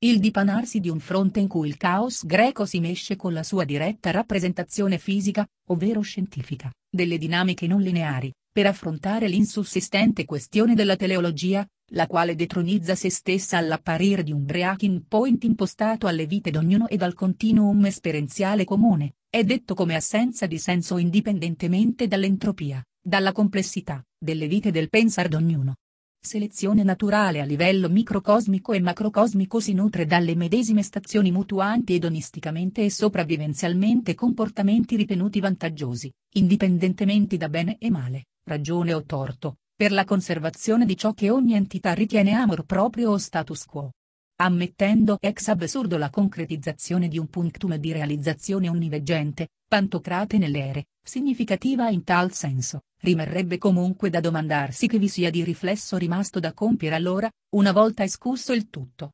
Il dipanarsi di un fronte in cui il caos greco si mesce con la sua diretta rappresentazione fisica, ovvero scientifica, delle dinamiche non lineari, per affrontare l'insussistente questione della teleologia, la quale detronizza se stessa all'apparire di un breaking point impostato alle vite d'ognuno e dal continuum esperienziale comune, è detto come assenza di senso indipendentemente dall'entropia, dalla complessità, delle vite del pensar d'ognuno, Selezione naturale a livello microcosmico e macrocosmico si nutre dalle medesime stazioni mutuanti edonisticamente e sopravvivenzialmente comportamenti ritenuti vantaggiosi, indipendentemente da bene e male, ragione o torto, per la conservazione di ciò che ogni entità ritiene amor proprio o status quo ammettendo ex absurdo la concretizzazione di un punctum di realizzazione univeggente, Pantocrate nell'ere, significativa in tal senso, rimarrebbe comunque da domandarsi che vi sia di riflesso rimasto da compiere allora, una volta escusso il tutto.